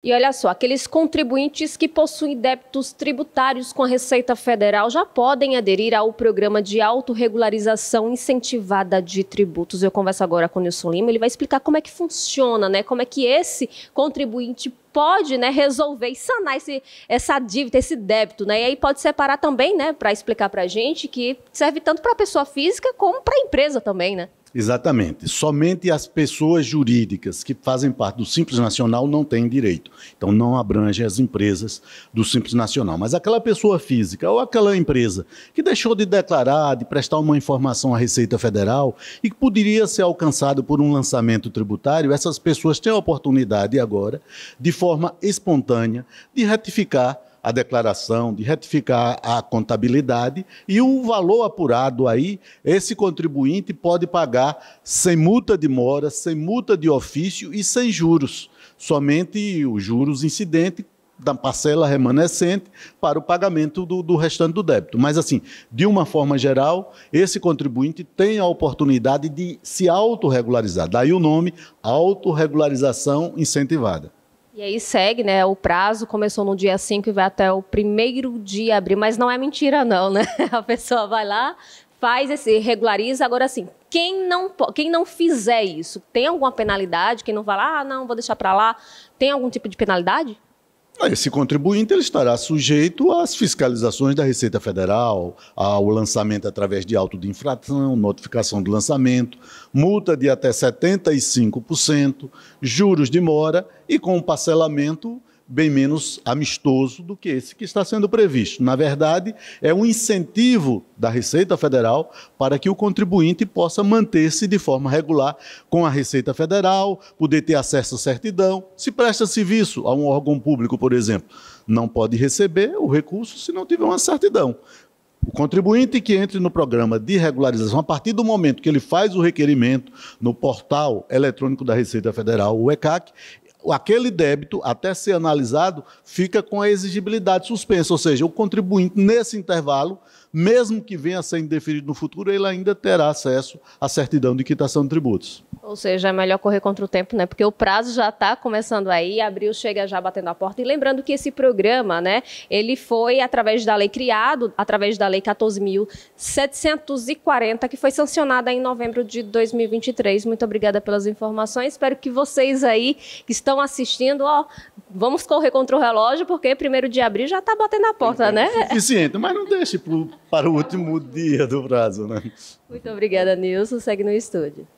E olha só, aqueles contribuintes que possuem débitos tributários com a Receita Federal já podem aderir ao programa de autorregularização incentivada de tributos. Eu converso agora com o Nilson Lima, ele vai explicar como é que funciona, né? Como é que esse contribuinte pode né, resolver e sanar esse, essa dívida, esse débito, né? E aí pode separar também, né, para explicar para a gente que serve tanto para a pessoa física como para a empresa também, né? Exatamente. Somente as pessoas jurídicas que fazem parte do Simples Nacional não têm direito. Então não abrange as empresas do Simples Nacional. Mas aquela pessoa física ou aquela empresa que deixou de declarar, de prestar uma informação à Receita Federal e que poderia ser alcançado por um lançamento tributário, essas pessoas têm a oportunidade agora, de forma espontânea, de retificar a declaração, de retificar a contabilidade e o valor apurado aí, esse contribuinte pode pagar sem multa de mora, sem multa de ofício e sem juros, somente os juros incidentes da parcela remanescente para o pagamento do, do, restante do débito. Mas, assim, de uma forma geral, esse contribuinte tem a oportunidade de se autorregularizar. Daí o nome autorregularização incentivada. E aí segue, né? O prazo começou no dia 5 e vai até o primeiro dia de abril, mas não é mentira, não, né? A pessoa vai lá, faz esse, regulariza. Agora, assim, quem não, quem não fizer isso, tem alguma penalidade? Quem não vai lá, ah, não, vou deixar para lá, tem algum tipo de penalidade? Esse contribuinte ele estará sujeito às fiscalizações da Receita Federal, ao lançamento através de auto de infração, notificação do lançamento, multa de até 75%, juros de mora e com parcelamento bem menos amistoso do que esse que está sendo previsto. Na verdade, é um incentivo da Receita Federal para que o contribuinte possa manter-se de forma regular com a Receita Federal, poder ter acesso à certidão. Se presta serviço a um órgão público, por exemplo, não pode receber o recurso se não tiver uma certidão. O contribuinte que entre no programa de regularização, a partir do momento que ele faz o requerimento no portal eletrônico da Receita Federal, o ECAC, aquele débito, até ser analisado, fica com a exigibilidade suspensa, ou seja, o contribuinte, nesse intervalo, mesmo que venha a ser indeferido no futuro, ele ainda terá acesso à certidão de quitação de tributos. Ou seja, é melhor correr contra o tempo, né? Porque o prazo já está começando aí, abril chega já batendo a porta. E lembrando que esse programa, né, ele foi através da lei criado, através da lei 14.740, que foi sancionada em novembro de 2023. Muito obrigada pelas informações. Espero que vocês aí que estão estão assistindo, ó, vamos correr contra o relógio, porque primeiro de abril já está batendo a porta, né? É suficiente, mas não deixe para o último dia do prazo, né? Muito obrigada, Nilson. Segue no estúdio.